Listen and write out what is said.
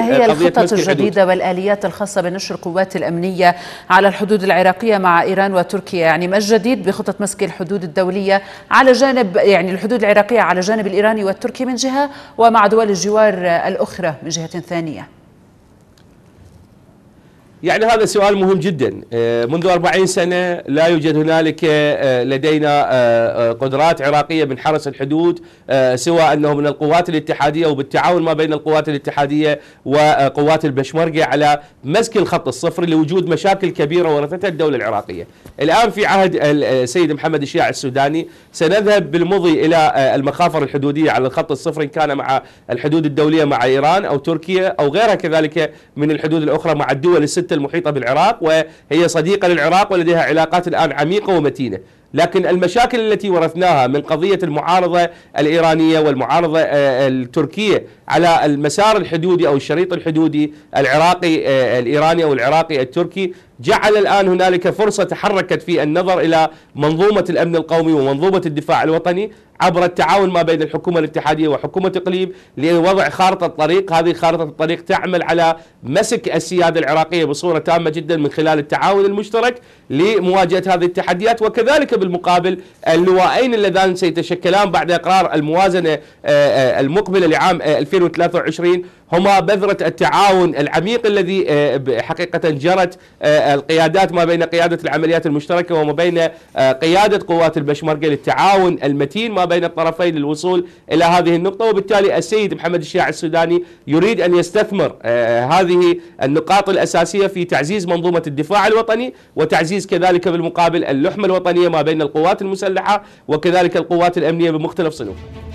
ما هي الخطط الجديدة والآليات الخاصة بنشر القوات الأمنية على الحدود العراقية مع إيران وتركيا يعني ما الجديد بخطط مسك الحدود الدولية على جانب يعني الحدود العراقية على جانب الإيراني والتركي من جهة ومع دول الجوار الأخرى من جهة ثانية يعني هذا سؤال مهم جدا آه، منذ 40 سنة لا يوجد هنالك آه، آه، لدينا قدرات عراقية من حرس الحدود سوى أنه من القوات الاتحادية وبالتعاون ما بين القوات الاتحادية وقوات البشمركة على مسك الخط الصفر لوجود مشاكل كبيرة ورثتها الدولة العراقية الآن في عهد السيد محمد الشيع السوداني سنذهب بالمضي إلى المخافر الحدودية على الخط الصفر إن كان مع الحدود الدولية مع إيران أو تركيا أو غيرها كذلك من الحدود الأخرى مع الدول الستة المحيطة بالعراق وهي صديقة للعراق ولديها علاقات الآن عميقة ومتينة لكن المشاكل التي ورثناها من قضية المعارضة الإيرانية والمعارضة آه، التركية على المسار الحدودي أو الشريط الحدودي العراقي آه، الإيراني أو العراقي التركي جعل الآن هنالك فرصة تحركت في النظر إلى منظومة الأمن القومي ومنظومة الدفاع الوطني عبر التعاون ما بين الحكومة الاتحادية وحكومة إقليم لوضع خارطة طريق هذه خارطة الطريق تعمل على مسك السيادة العراقية بصورة تامة جدا من خلال التعاون المشترك لمواجهة هذه التحديات وكذلك بالمقابل اللواءين اللذان سيتشكلان بعد إقرار الموازنة آه، آه، المقبلة لعام 2023 آه، هما بذرة التعاون العميق الذي حقيقة جرت القيادات ما بين قيادة العمليات المشتركة وما بين قيادة قوات البشمركة للتعاون المتين ما بين الطرفين للوصول إلى هذه النقطة وبالتالي السيد محمد الشياع السوداني يريد أن يستثمر آه، هذه النقاط الأساسية في تعزيز منظومة الدفاع الوطني وتعزيز كذلك بالمقابل اللحمة الوطنية ما بين القوات المسلحة وكذلك القوات الأمنية بمختلف صنوفها